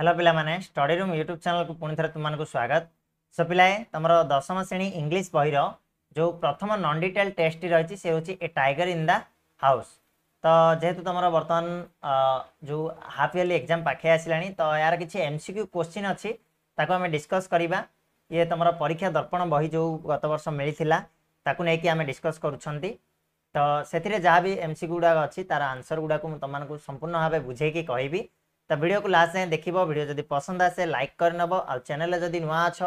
Hello ପିଲାମାନେ study room YouTube ଚ୍ୟାନେଲକୁ ପୁଣି ଥରେ ତୁମମାନଙ୍କୁ ସ୍ୱାଗତ ସୋ ପିଲାଏ ତମର ଦଶମ ଶ୍ରେଣୀ ଇଂଲିଶ ବହିର ଯେଉଁ ପ୍ରଥମ ନନ୍ ଡିଟେଲ୍ ଟେଷ୍ଟଟି ରହିଛି ସେ ହେଉଛି a tiger in the house ତ ଯେହେତୁ ତମର ବର୍ତ୍ତମାନ ଯେଉଁ ହାଫ୍ ଇୟର୍ଲି ଏକ୍ଜାମ୍ ପାଖେଇ ଆସିଲାଣି ତ ଏହାର କିଛି ଏମ୍ ସି କ୍ୟୁ କୋଶ୍ଚିନ୍ ଅଛି ତାକୁ ଆମେ ଡିସ୍କସ୍ କରିବା ଇଏ ତମର ପରୀକ୍ଷା ଦର୍ପଣ ବହି ଯେଉଁ ଗତ ବର୍ଷ ମିଳିଥିଲା ତାକୁ ନେଇକି ଆମେ ଡିସ୍କସ୍ କରୁଛନ୍ତି ତ ସେଥିରେ ଯାହା ବି ଏମ୍ ସି କ୍ୟୁ ଗୁଡ଼ାକ ଅଛି ତାର ଆନ୍ସର୍ ଗୁଡ଼ାକୁ ମୁଁ ତମମାନଙ୍କୁ ସମ୍ପୂର୍ଣ୍ଣ ଭାବେ ବୁଝେଇକି କହିବି तो भिड को लास्ट जाए देख भिड जब पसंद आसे लाइक करब आ चेल जब नुआ अच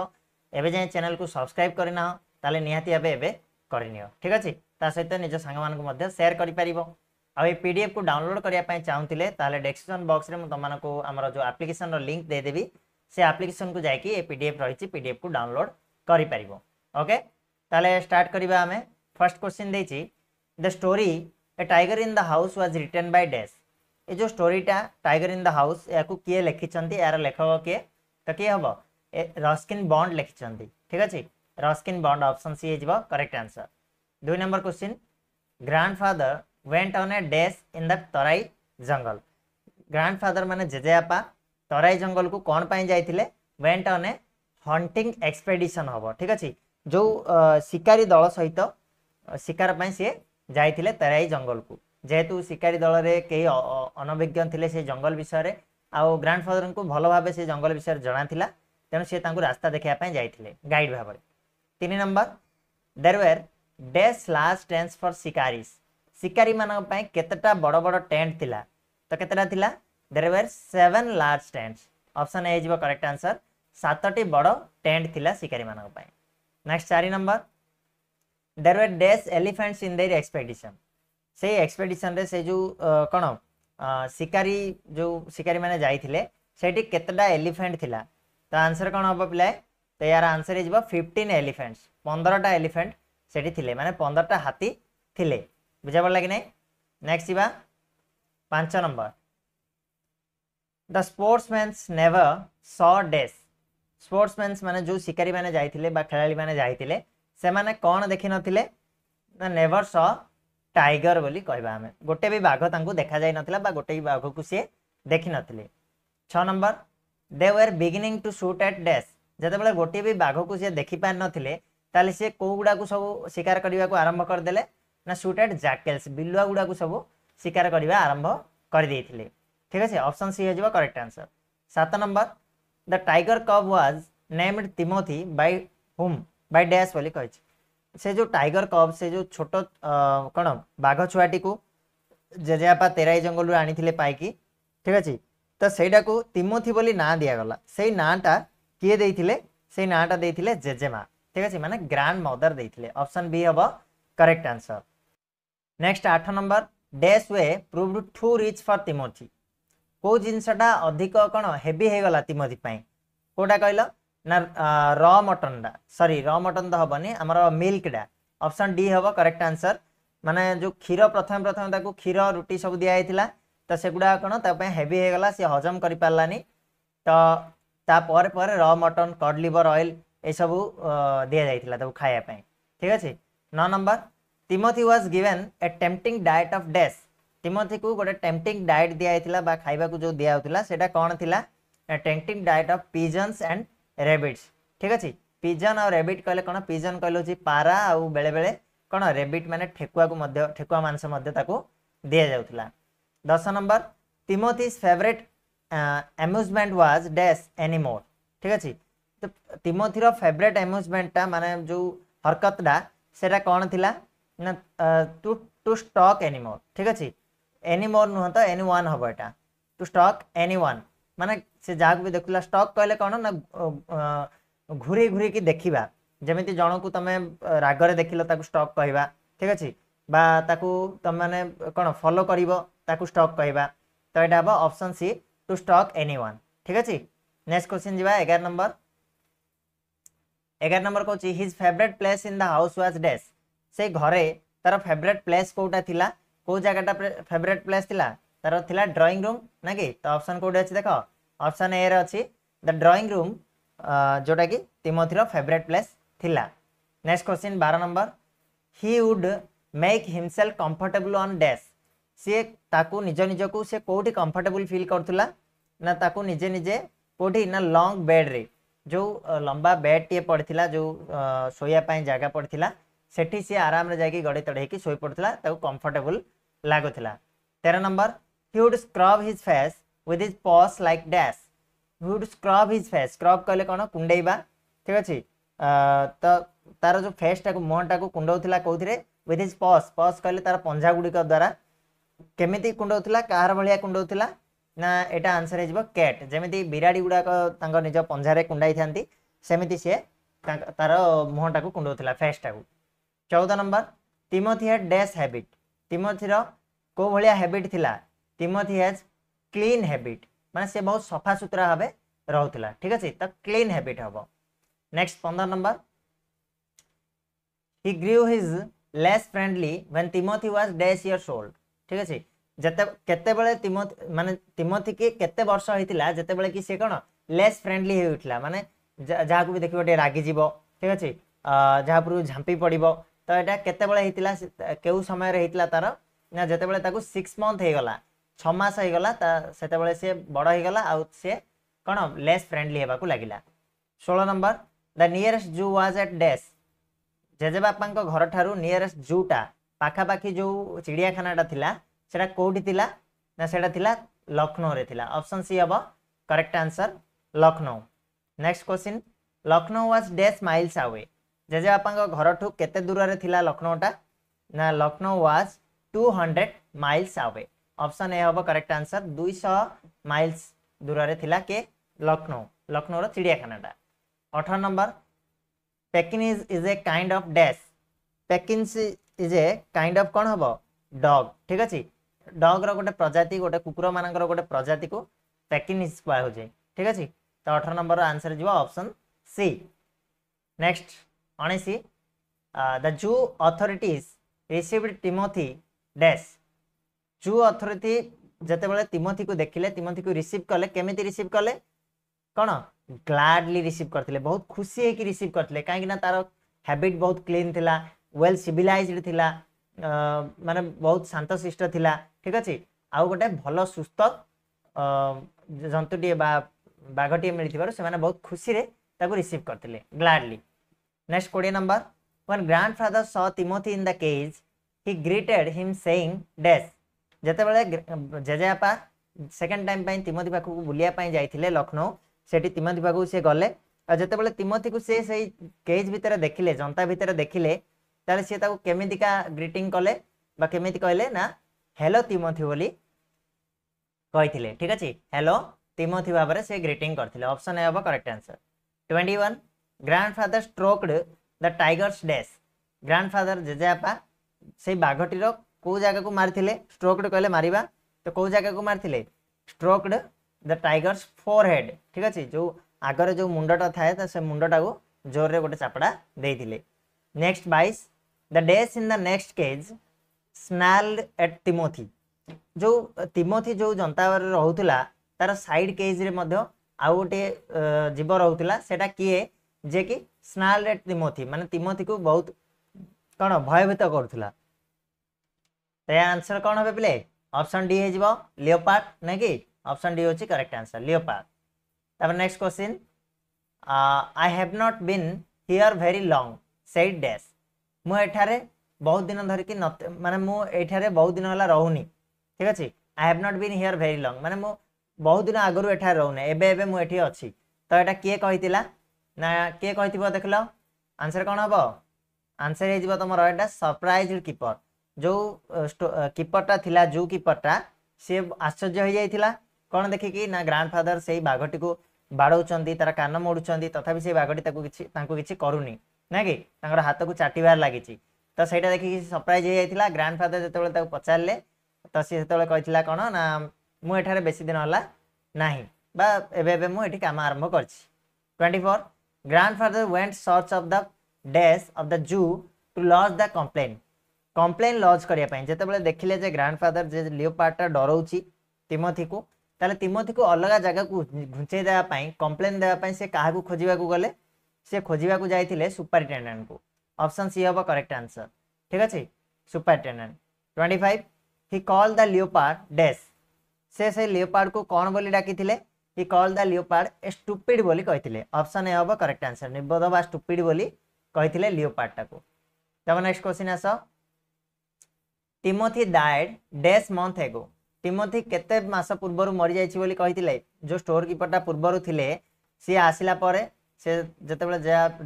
एवं जाए चेल को सब्सक्राइब करना तेल निहाती करनी ठीक अच्छे सहित निज सांग सेयर कर पीडीएफ को डाउनलोड करने चाहूँगी तेल डेस्क्रिपन बक्स में तुमको आम जो आप्लिकेसन रिंक देदेवि से आप्लिकेसन को जैक ये पीडीएफ रही एफ को डाउनलोड करके स्टार्ट करवा first question this is the story a tiger in the house was written by dash ये जो स्टोरीटा टाइगर इन द हाउस या किए लिखिं यार लेखक किए तो किए हम रस्किन बंड लिखिं ठीक अच्छे रस्किन बंड ऑप्शन सी हो करेक्ट आंसर दुई number question grandfather went on a dash in the Terai jungle grandfather मैंने जेजेपा तराई जंगल को कौन पाई जाते व्वेंट अन ए हंटिंग एक्सपेडिशन हम ठीक अच्छे जो शिकारी दल सहित शिकार पर सी जाते तराई जंगल को ଯେହେତୁ ଶିକାରୀ ଦଳରେ କେହି ଅନଭିଜ୍ଞ ଥିଲେ ସେ ଜଙ୍ଗଲ ବିଷୟରେ ଆଉ ଗ୍ରାଣ୍ଡଫାଦରଙ୍କୁ ଭଲ ଭାବେ ସେ ଜଙ୍ଗଲ ବିଷୟରେ ଜଣାଥିଲା ତେଣୁ ସେ ତାଙ୍କୁ ରାସ୍ତା ଦେଖାଇବା ପାଇଁ ଯାଇଥିଲେ ଗାଇଡ଼ ଭାବରେ ତିନି number there were dash large tents for shikaris ଶିକାରୀମାନଙ୍କ ପାଇଁ କେତେଟା ବଡ଼ ବଡ଼ ଟେଣ୍ଟ ଥିଲା ତ କେତେଟା ଥିଲା there were seven large tents option A ହେଇଯିବ କରେକ୍ଟ ଆନ୍ସର୍ ସାତଟି ବଡ଼ ଟେଣ୍ଟ ଥିଲା ଶିକାରୀମାନଙ୍କ ପାଇଁ ନେକ୍ସଟ ଚାରି number there were dash elephants in their expedition ସେ ଏକ୍ସପେଡିସନରେ ସେ ଯେଉଁ କ'ଣ ଶିକାରୀ ଯେଉଁ ଶିକାରୀମାନେ ଯାଇଥିଲେ ସେଇଠି କେତେଟା ଏଲିଫେଣ୍ଟ ଥିଲା ତ ଆନ୍ସର କ'ଣ ହେବ ପିଲାଏ ତ ୟାର ଆନ୍ସର ହେଇଯିବ ଫିଫ୍ଟିନ୍ ଏଲିଫେଣ୍ଟସ୍ ପନ୍ଦରଟା ଏଲିଫେଣ୍ଟ ସେଠି ଥିଲେ ମାନେ ପନ୍ଦରଟା ହାତୀ ଥିଲେ ବୁଝା ପଡ଼ିଲା କି ନାହିଁ ନେକ୍ସଟ ଯିବା ପାଞ୍ଚ ନମ୍ବର ଦ ସ୍ପୋର୍ଟସମ୍ୟାନ୍ସ ନେଭର ସ ଡେସ୍ ସ୍ପୋର୍ଟସମ୍ୟାନ୍ସ ମାନେ ଯେଉଁ ଶିକାରୀମାନେ ଯାଇଥିଲେ ବା ଖେଳାଳିମାନେ ଯାଇଥିଲେ ସେମାନେ କ'ଣ ଦେଖିନଥିଲେ ନା ନେଭର ସ टाइगर बोली कहवा आम गोटे भी बाघ तक देखा जाई नथिला बा गोटे भी बाघ को सी देखि नथिले 6 number they were beginning to shoot at dash ଯେତେବେଳେ ଗୋଟିଏ ବି ବାଘକୁ ସିଏ ଦେଖିପାରିନଥିଲେ ତାହେଲେ ସିଏ କେଉଁ ଗୁଡ଼ାକୁ ସବୁ ଶିକାର କରିବାକୁ ଆରମ୍ଭ କରିଦେଲେ ନା ସୁଟେଡ୍ ଜାକେଲ୍ସ ବିଲୁଆ ଗୁଡ଼ାକୁ ସବୁ ଶିକାର କରିବା ଆରମ୍ଭ କରିଦେଇଥିଲେ ଠିକ୍ ଅଛି ଅପସନ୍ ସି ହେଇଯିବ କରେକ୍ଟ ଆନ୍ସର ସାତ number the tiger cub was named Timothy by whom by dash ବୋଲି କହିଛି से जो टाइगर कप से जो छोट कौन बाघ छुआटी को जेजेपा तेराई जंगल रू आनी पाइक ठीक अच्छे तो सहीटा को तिमोथी ना दिगला से नाटा किए दे से नाटा दे जेजेमा ठीक अच्छे मैंने ग्रांड मदर देपसन बी हम करेक्ट आंसर नेक्स्ट आठ number dash they proved too rich for Timothy कौ जिनसा अधिक कौन हेवी होगा तिमोथी कौटा कहला ନା ର ମଟନଟା ସରି ର ମଟନ ତ ହେବନି ଆମର ମିଲ୍କଟା ଅପସନ୍ ଡି ହେବ କରେକ୍ଟ ଆନ୍ସର ମାନେ ଯେଉଁ କ୍ଷୀର ପ୍ରଥମେ ପ୍ରଥମେ ତାକୁ କ୍ଷୀର ରୁଟି ସବୁ ଦିଆହେଇଥିଲା ତ ସେଗୁଡ଼ା କ'ଣ ତା ପାଇଁ ହେଭି ହେଇଗଲା ସିଏ ହଜମ କରିପାରିଲାନି ତ ତାପରେ ପରେ ର ମଟନ କଡ୍ ଲିଭର ଅଏଲ୍ ଏସବୁ ଦିଆଯାଇଥିଲା ତାକୁ ଖାଇବା ପାଇଁ ଠିକ୍ ଅଛି ନଅ number Timothy was given a tempting diet of dash ତିମଥିକୁ ଗୋଟେ ଟେମ୍ପଟିଂ ଡାଏଟ୍ ଦିଆଯାଇଥିଲା ବା ଖାଇବାକୁ ଯେଉଁ ଦିଆହେଉଥିଲା ସେଇଟା କ'ଣ ଥିଲା tempting diet of pigeons and rabbits ଠିକ୍ ଅଛି ପିଜନ୍ ଆଉ ରେବିଟ୍ କହିଲେ କ'ଣ ପିଜନ୍ କହିଲେ ହେଉଛି ପାରା ଆଉ ବେଳେବେଳେ କ'ଣ ରେବିଟ୍ ମାନେ ଠେକୁଆକୁ ମଧ୍ୟ ଠେକୁଆ ମାଂସ ମଧ୍ୟ ତାକୁ ଦିଆଯାଉଥିଲା ଦଶ number Timothy's favourite amusement was dash ଏନିମୋର ଠିକ୍ ଅଛି ତ ତିମୋଥିର ଫେଭରେଟ୍ ଆମ୍ୟୁଜମେଣ୍ଟଟା ମାନେ ଯେଉଁ ହରକତଟା ସେଇଟା କ'ଣ ଥିଲା ନା ଟୁ ଟୁ ଷ୍ଟକ୍ ଏନିମୋର ଠିକ୍ ଅଛି ଏନିମୋର ନୁହଁ ତ ଏନି ୱାନ୍ ହେବ ଏଇଟା ଟୁ ଷ୍ଟକ୍ ଏନି ୱାନ୍ ମାନେ से जहाँ भी देखा स्टक् कहले कौन ना घूरे घूर कि देखा जमी जन को तुम रागरे देख लक कह ठीक अच्छे तुम मैंने कौन फलो कर स्टक् कह तो यहाँ हम option C to stalk anyone ठीक अच्छे नेक्स्ट क्वेश्चन जी एगार नंबर एगार नंबर कौन his favourite place in the house was dash से घरे तार फेवरेट प्लेस कौटा थी कौ जगह फेवरेट प्लेस थी तार ड्रईंग रूम ना कि तो अपसन कौटे अच्छे देख ଅପସନ୍ ଏରେ ଅଛି ଦ ଡ୍ରଇଂ ରୁମ୍ ଯେଉଁଟାକି ତିମୋଥିର ଫେଭରେଟ୍ ପ୍ଲେସ୍ ଥିଲା ନେକ୍ସଟ କ୍ୱେଶ୍ଚିନ୍ ବାର number he would make himself comfortable on dash ସିଏ ତାକୁ ନିଜ ନିଜକୁ ସେ କେଉଁଠି କମ୍ଫର୍ଟେବୁଲ୍ ଫିଲ୍ କରୁଥିଲା ନା ତାକୁ ନିଜେ ନିଜେ କେଉଁଠି ନା ଲଙ୍ଗ ବେଡ଼୍ରେ ଯେଉଁ ଲମ୍ବା ବେଡ଼୍ଟିଏ ପଡ଼ିଥିଲା ଯେଉଁ ଶୋଇବା ପାଇଁ ଜାଗା ପଡ଼ିଥିଲା ସେଠି ସିଏ ଆରାମରେ ଯାଇକି ଗଡ଼େଇ ତଡ଼େଇକି ଶୋଇପଡ଼ୁଥିଲା ତାକୁ କମ୍ଫର୍ଟେବୁଲ୍ ଲାଗୁଥିଲା ତେର number he would scrub his face with his paws like dash he would scrub his face scrub कहले कोन कुंडेइबा ठीक अछि ତ ତାର ଯୋଉ ଫେସ୍ଟାକୁ ମୁହଁଟାକୁ କୁଣ୍ଡଉଥିଲା କୋଉଥିରେ ୱିଥ୍ ହିଜ୍ ପସ୍ ପସ୍ କହିଲେ ତାର ପଞ୍ଝା ଗୁଡ଼ିକ ଦ୍ୱାରା କେମିତି କୁଣ୍ଡଉଥିଲା କାହାର ଭଳିଆ କୁଣ୍ଡଉଥିଲା ନା ଏଇଟା ଆନ୍ସର୍ ହେଇଯିବ କ୍ୟାଟ୍ ଯେମିତି ବିରାଡ଼ି ଗୁଡ଼ାକ ତାଙ୍କ ନିଜ ପଞ୍ଝାରେ କୁଣ୍ଡାଇଥାନ୍ତି ସେମିତି ସିଏ ତାର ମୁହଁଟାକୁ କୁଣ୍ଡଉଥିଲା ଫେସ୍ଟାକୁ ଚଉଦ number Timothy has dash habit ତିମଥିର କେଉଁ ଭଳିଆ ହ୍ୟାବିଟ୍ ଥିଲା ତିମଥି ହ୍ୟାଜ୍ କ୍ଲିନ୍ ହ୍ୟାବିଟ୍ ମାନେ ସେ ବହୁତ ସଫାସୁତୁରା ଭାବେ ରହୁଥିଲା ଠିକ୍ ଅଛି ତ କ୍ଲିନ୍ ହ୍ୟାବିଟ୍ ହେବ ନେକ୍ସଟ ପନ୍ଦର number he grew his less friendly when Timothy was dash years old ଠିକ୍ ଅଛି ଯେତେ କେତେବେଳେ ତିମଥି ମାନେ ତିମଥି କି କେତେ ବର୍ଷ ହେଇଥିଲା ଯେତେବେଳେ କି ସେ କ'ଣ ଲେସ୍ ଫ୍ରେଣ୍ଡଲି ହେଇଉଠିଲା ମାନେ ଯାହାକୁ ବି ଦେଖିବ ଟିକେ ରାଗିଯିବ ଠିକ୍ ଅଛି ଯାହା ଉପରକୁ ଝାମ୍ପି ପଡ଼ିବ ତ ଏଇଟା କେତେବେଳେ ହେଇଥିଲା କେଉଁ ସମୟରେ ହେଇଥିଲା ତାର ନା ଯେତେବେଳେ ତାକୁ ସିକ୍ସ ମନ୍ଥ ହେଇଗଲା ଛଅ ମାସ ହେଇଗଲା ତା ସେତେବେଳେ ସିଏ ବଡ଼ ହେଇଗଲା ଆଉ ସିଏ କ'ଣ ଲେସ୍ ଫ୍ରେଣ୍ଡଲି ହେବାକୁ ଲାଗିଲା ଷୋହଳ number the nearest zoo was at dash ଜେଜେବାପାଙ୍କ ଘରଠାରୁ ନିୟରେଷ୍ଟ ଜୁଟା ପାଖାପାଖି ଯେଉଁ ଚିଡ଼ିଆଖାନାଟା ଥିଲା ସେଇଟା କେଉଁଠି ଥିଲା ନା ସେଇଟା ଥିଲା ଲକ୍ଷ୍ନୌରେ ଥିଲା ଅପସନ୍ ସି ହେବ correct answer Lucknow next question Lucknow was dash miles away ଜେଜେବାପାଙ୍କ ଘରଠୁ କେତେ ଦୂରରେ ଥିଲା ଲକ୍ଷ୍ନୌଟା ନା Lucknow was two hundred miles away option A ହେବ କରେକ୍ଟ ଆନ୍ସର ଦୁଇଶହ ମାଇଲ୍ସ ଦୂରରେ ଥିଲା କେ ଲକ୍ଷ୍ନୌ ଲକ୍ଷ୍ନୌର ଚିଡ଼ିଆଖାନାଟା ଅଠର number Pekin is is a kind of dash Pekins is a kind of କ'ଣ ହେବ ଡଗ୍ ଠିକ୍ ଅଛି ଡଗ୍ର ଗୋଟେ ପ୍ରଜାତି ଗୋଟେ କୁକୁରମାନଙ୍କର ଗୋଟେ ପ୍ରଜାତିକୁ ପେକିନିସ୍ କୁହାହେଉଛି ଠିକ୍ ଅଛି ତ ଅଠର ନମ୍ବରର ଆନ୍ସର ଯିବ ଅପସନ୍ ସି ନେକ୍ସଟ ଉଣେଇଶ the zoo authorities received Timothy dash true authority ଯେତେବେଳେ ତିମଥିକୁ ଦେଖିଲେ ତିମଥିକୁ ରିସିଭ୍ କଲେ କେମିତି ରିସିଭ୍ କଲେ କ'ଣ ଗ୍ଲାଡ୍ଲି ରିସିଭ୍ କରିଥିଲେ ବହୁତ ଖୁସି ହେଇକି ରିସିଭ୍ କରିଥିଲେ କାହିଁକିନା ତାର ହ୍ୟାବିଟ୍ ବହୁତ କ୍ଲିନ୍ ଥିଲା ୱେଲ୍ ସିଭିଲାଇଜ୍ଡ ଥିଲା ମାନେ ବହୁତ ଶାନ୍ତଶିଷ୍ଟ ଥିଲା ଠିକ୍ ଅଛି ଆଉ ଗୋଟେ ଭଲ ସୁସ୍ଥ ଜନ୍ତୁଟିଏ ବା ବାଘଟିଏ ମିଳିଥିବାରୁ ସେମାନେ ବହୁତ ଖୁସିରେ ତାକୁ ରିସିଭ୍ କରିଥିଲେ ଗ୍ଲାଡ୍ଲି ନେକ୍ସଟ କୋଡ଼ିଏ number one grandfather saw Timothy in the Kej ହି ଗ୍ରିଟେଡ୍ ହିମ୍ ସେଇଂ ଡେସ୍ ଯେତେବେଳେ ଜେଜେବାପା ସେକେଣ୍ଡ ଟାଇମ୍ ପାଇଁ ତିମତି ପାଖକୁ ବୁଲିବା ପାଇଁ ଯାଇଥିଲେ ଲକ୍ଷ୍ନୌ ସେଠି ତିମତି ପାଖକୁ ସେ ଗଲେ ଆଉ ଯେତେବେଳେ ତିମତିକୁ ସେ ସେଇ କେଜ୍ ଭିତରେ ଦେଖିଲେ ଜନ୍ତା ଭିତରେ ଦେଖିଲେ ତାହେଲେ ସିଏ ତାକୁ କେମିତିକା ଗ୍ରିଟିଂ କଲେ বা কেমিতি কহিলে না হ্যালো তিমথি বলে কে ঠিক আছে হ্যালো তিমথি ভাবে সে গ্রিটিং করলে অপশন এ হব correct answer twenty one grandfather stroked the tiger's dash grandfather জেজেবাপা সেই বাঘটির कौ जगह को मारी स्ट्रोक्ड कह मार तो कौ जगह को मारी stroked the tiger's forehead ठीक अच्छे जो आगे जो मुंडटा था मुंडा को जोर से गोटे चापड़ा दे नेक्स्ट बैस the day in the next cage snarl at Timothy जो तिमोथी जो जनता रोला तार सैड केज्रे आउ गोटे जीव रोला से किए जे कि स्नाल एट तिमोथी मान तिमोथी को बहुत कौन भयभीत करूला आंसर तो कौन हे पे ऑप्शन डी हो लियोपार्ड ना कि ऑप्शन डी हूँ correct answer leopard next question I have not been here very long से डैश मुठार बहुत दिन धरिकी न मानने मुझे बहुत दिन है रोनी ठीक अच्छे I have not been here very long मानने मु बहुत दिन आगु एठार रोने एबे मुझे अच्छी तो यहाँ किए कही ना किए कही देख ल आंसर कौन हम आंसर है तुम यहाँ सरप्राइज कीपर ଯେଉଁ କିପରଟା ଥିଲା ଜୁ କିପରଟା ସିଏ ଆଶ୍ଚର୍ଯ୍ୟ ହୋଇଯାଇଥିଲା କ'ଣ ଦେଖିକି ନା ଗ୍ରାଣ୍ଡ ଫାଦର ସେଇ ବାଘଟିକୁ ବାଡ଼ଉଛନ୍ତି ତାର କାନ ମୋଡ଼ୁଛନ୍ତି ତଥାପି ସେ ବାଘଟି ତାକୁ କିଛି ତାଙ୍କୁ କିଛି କରୁନି ନା କି ତାଙ୍କର ହାତକୁ ଚାଟିବାର ଲାଗିଛି ତ ସେଇଟା ଦେଖିକି ସରପ୍ରାଇଜ୍ ହେଇଯାଇଥିଲା ଗ୍ରାଣ୍ଡ ଫାଦର ଯେତେବେଳେ ତାକୁ ପଚାରିଲେ ତ ସିଏ ସେତେବେଳେ କହିଥିଲା କ'ଣ ନା ମୁଁ ଏଠାରେ ବେଶୀ ଦିନ ହେଲା ନାହିଁ ବା ଏବେ ଏବେ ମୁଁ ଏଠି କାମ ଆରମ୍ଭ କରିଛି twenty four grandfather went search of the dash of the zoo to lodge the complain complain lodge करने जिते देखिले ग्रांड फादर जे लिओ पार्टा डरा तिमथी को तेल तिमथी को अलग जगह को घुंचे देवाई कम्प्लेन देवाई से क्या खोजा गले से खोजा को जाते सुपरिटेडेन्ट को अपसन सी हम करेक्ट आंसर ठीक अच्छे सुपरिटेडे ट्वेंटी फाइव हि कल द लिओपार डेस् से, से लिओपार को कौन बोली डाकि he call the leopard a stupid बोली अपसन ए हम करेक्ट आंसर निबोध बा स्टूपिड बोली लिओपार्टा को तब नेक्स्ट क्वेश्चन आस Timothy died dash month ago Timothy কেতে মাস পূর্বর মরি যাইছি বলি কইতিলে যে স্টোর কিপরটা পূর্বর থিলে সি আসিলা পরে সে যেতবেলে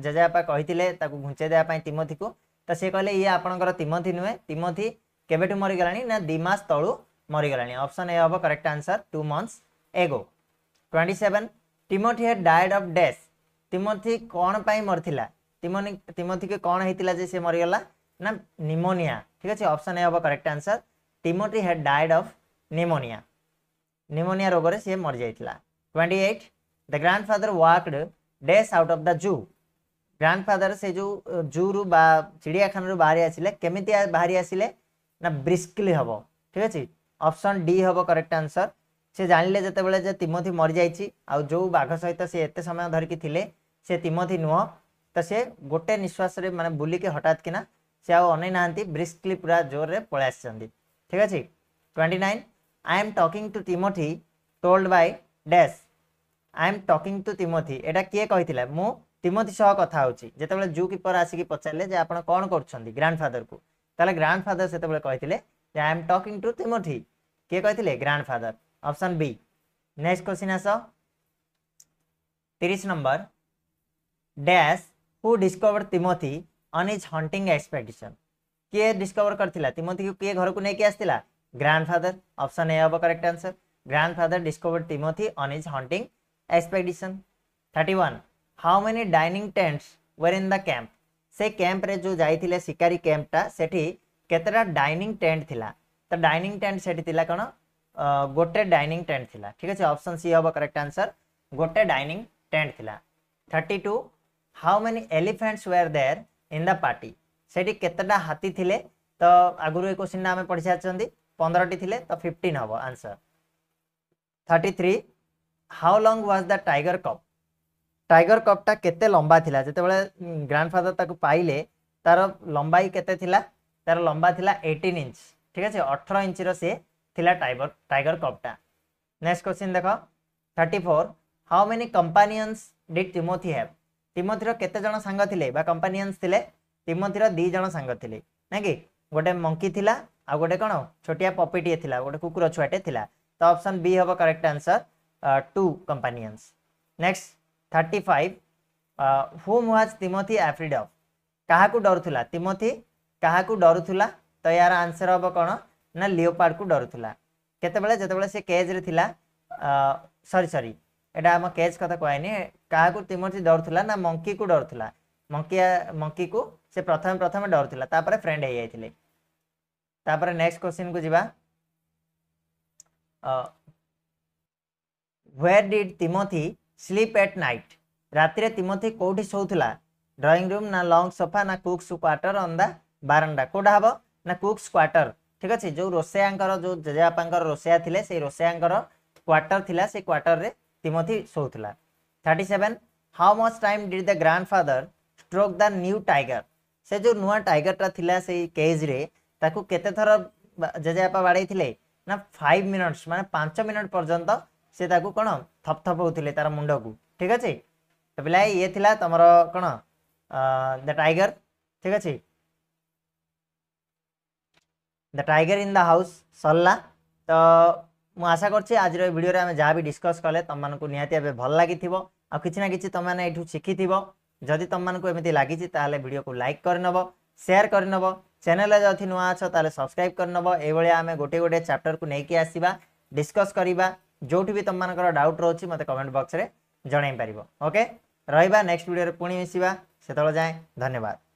জেজেবাপা কইতিলে তাকে ঘুঞ্চাই দেওয়া পাই টিমোথিকু তো সে কহিলে ইয়ে আপনার তিমথি নুহে তিমথি কেবেঠু মরিগলানি না দুই মাস তলু মরিগলানি অপশন এ হব correct answer two months ago twenty seven Timothy had died of dash Timothy কোণ পাই মরিলা তিমনি তিমথিকে কোণ হয়েছিল যে সে মরিগলা না নিমোনিয়া ঠিক আছে অপশন এ হব correct answer Timothy had died of pneumonia pneumonia ରୋଗରେ ସିଏ ମରିଯାଇଥିଲା twenty eight the grandfather walked dash out of the zoo grandfather ସେ ଯେଉଁ ଜୁରୁ ବା ଚିଡ଼ିଆଖାନାରୁ ବାହାରି ଆସିଲେ କେମିତି ବାହାରି ଆସିଲେ ନା ବ୍ରିସ୍କଲି ହେବ ଠିକ୍ ଅଛି ଅପସନ୍ ଡି ହେବ କରେକ୍ଟ ଆନ୍ସର ସେ ଜାଣିଲେ ଯେତେବେଳେ ଯେ ତିମୋଥି ମରିଯାଇଛି ଆଉ ଯେଉଁ ବାଘ ସହିତ ସେ ଏତେ ସମୟ ଧରିକି ଥିଲେ ସେ ତିମୋଥି ନୁହଁ ତ ସେ ଗୋଟେ ନିଶ୍ୱାସରେ ମାନେ ବୁଲିକି ହଠାତ୍ କିନା ସେ ଆଉ ଅନେଇ ନାହାନ୍ତି ବ୍ରିସ୍କଲି ପୁରା ଜୋରରେ ପଳେଇ ଆସିଛନ୍ତି ଠିକ୍ ଅଛି twenty nine I am talking to Timothy told by dash I am talking to Timothy ଏଇଟା କିଏ କହିଥିଲା ମୁଁ ତିମୋଥି ସହ କଥା ହେଉଛି ଯେତେବେଳେ ଜୁ କିପର ଆସିକି ପଚାରିଲେ ଯେ ଆପଣ କ'ଣ କରୁଛନ୍ତି ଗ୍ରାଣ୍ଡଫାଦରକୁ ତାହେଲେ ଗ୍ରାଣ୍ଡଫାଦର ସେତେବେଳେ କହିଥିଲେ ଯେ I am talking to Timothy କିଏ କହିଥିଲେ grandfather option B next question ଆସ ତିରିଶ ନମ୍ବର dash who discovered Timothy on his hunting expedition किए डिस्कवर करथिला तिमोथी को किए घर को नेकी आसथिला ग्रैंडफादर ऑप्शन ए हबो correct answer grandfather discover Timothy on his hunting expedition 31 how many dining tents were in the camp से कैंप रे जो जाइथिले शिकारी कैंपटा सेठी केतरा डाइनिंग टेंट थिला तो डाइनिंग टेंट सेठी थिला कोन गोटे डाइनिंग टेंट थिला ठीक अछि ऑप्शन सी हबो करेक्ट आंसर गोटे डाइनिंग टेंट थिला 32 how many elephants were there in the party সেটি কেতটা হাতি থিলে তো আগুরু এই কোশ্চিনটা আমি পড়ি সারিছন্তি 15টি থিলে তো 15 হবো answer 33 how long was the tiger cub tiger কপটা কেতে লম্বা থিলা যেতবেলে গ্র্যান্ডফাদার তাকে পাইলে তার লম্বাই কেতে থিলা তার লম্বা থিলা 18 ইঞ্চ ঠিক আছে 18 ইঞ্চর সে থিলা টাইগর টাইগর কপটা নেক্সট কোশ্চিন দেখো 34 how many companions did Timothy have ତିମଥିର କେତେ ଜଣ ସାଙ୍ଗ ଥିଲେ ବା କମ୍ପାନିଅନ୍ସ ଥିଲେ ତିମଥିର ଦି ଜଣ ସାଙ୍ଗ ଥିଲେ ନା କି ଗୋଟେ ମଙ୍କି ଥିଲା ଆଉ ଗୋଟେ କ'ଣ ଛୋଟିଆ ପପିଟିଏ ଥିଲା ଗୋଟେ କୁକୁର ଛୁଆଟେ ଥିଲା ତ ଅପସନ୍ ବି ହବ correct answer two companions next thirty five whom was Timothy afraid of କାହାକୁ ଡରୁଥିଲା ତିମଥି କାହାକୁ ଡରୁଥିଲା ତ ଏହାର ଆନ୍ସର ହବ କ'ଣ ନା ଲିଓପାର୍ଡକୁ ଡରୁଥିଲା କେତେବେଳେ ଯେତେବେଳେ ସେ କେଜ୍ରେ ଥିଲା ସରି ସରି ଏଇଟା ଆମ କେଜ୍ କଥା କୁହାଇନି କାହାକୁ ତିମର୍ସି ଡରୁଥିଲା ନା ମଙ୍କିକୁ ଡରୁଥିଲା ମଙ୍କିଆ ମଙ୍କିକୁ ସେ ପ୍ରଥମେ ପ୍ରଥମେ ଡରୁଥିଲା ତାପରେ ଫ୍ରେଣ୍ଡ ହେଇଯାଇଥିଲେ ତାପରେ ନେକ୍ସଟ କ୍ୱେଶ୍ଚିନ୍କୁ ଯିବା where did Timothy sleep at night ରାତିରେ ତିମଥି କେଉଁଠି ଶୋଉଥିଲା ଡ୍ରଇଂ ରୁମ୍ ନା ଲଙ୍ଗ ସୋଫା ନା କୁକ୍ସ କ୍ୱାର୍ଟର ଅନ୍ ଦ ବାରଣ୍ଡା କେଉଁଟା ହେବ ନା କୁକ୍ସ କ୍ୱାର୍ଟର ଠିକ୍ ଅଛି ଯେଉଁ ରୋଷେୟାଙ୍କର ଯେଉଁ ଜେଜେବାପାଙ୍କର ରୋଷେୟା ଥିଲେ ସେଇ ରୋଷେୟାଙ୍କର କ୍ୱାର୍ଟର ଥିଲା ସେଇ କ୍ୱାର୍ଟରରେ Timothy Southla. 37. How much time did the grandfather stroke the new tiger? ସେ ଯେଉଁ ନୂଆ ଟାଇଗରଟା ଥିଲା ସେଇ କେଜ୍ରେ ତାକୁ କେତେ ଥର ଜେଜେବାପା ବାଡ଼େଇଥିଲେ ନା ଫାଇଭ୍ ମିନିଟ୍ସ ମାନେ ପାଞ୍ଚ ମିନିଟ୍ ପର୍ଯ୍ୟନ୍ତ ସେ ତାକୁ କ'ଣ ଥପଥପଉଥିଲେ ତାର ମୁଣ୍ଡକୁ ଠିକ୍ ଅଛି ତ ପିଲା ଇଏ ଥିଲା ତମର କ'ଣ ଦ ଟାଇଗର ଠିକ୍ ଅଛି the tiger in the house ସରିଲା ତ ମୁଁ ଆଶା କରୁଛି ଆଜିର ଏ ଭିଡ଼ିଓରେ ଆମେ ଯାହା ବି ଡିସ୍କସ୍ କଲେ ତୁମମାନଙ୍କୁ ନିହାତି ଏବେ ଭଲ ଲାଗିଥିବ ଆଉ କିଛି ନା କିଛି ତୁମେମାନେ ଏଇଠୁ ଶିଖିଥିବ ଯଦି ତୁମମାନଙ୍କୁ ଏମିତି ଲାଗିଛି ତାହେଲେ ଭିଡ଼ିଓକୁ ଲାଇକ୍ କରିନେବ ସେୟାର କରିନେବ ଚ୍ୟାନେଲ୍ରେ ଯଦି ନୂଆ ଅଛ ତାହେଲେ ସବସ୍କ୍ରାଇବ୍ କରିନେବ ଏଇଭଳିଆ ଆମେ ଗୋଟେ ଗୋଟେ ଚାପ୍ଟରକୁ ନେଇକି ଆସିବା ଡିସ୍କସ୍ କରିବା ଯେଉଁଠି ବି ତୁମମାନଙ୍କର ଡାଉଟ୍ ରହୁଛି ମୋତେ କମେଣ୍ଟ ବକ୍ସରେ ଜଣାଇ ପାରିବ ଓକେ ରହିବା ନେକ୍ସଟ ଭିଡ଼ିଓରେ ପୁଣି ମିଶିବା ସେତେବେଳେ ଯାଏଁ ଧନ୍ୟବାଦ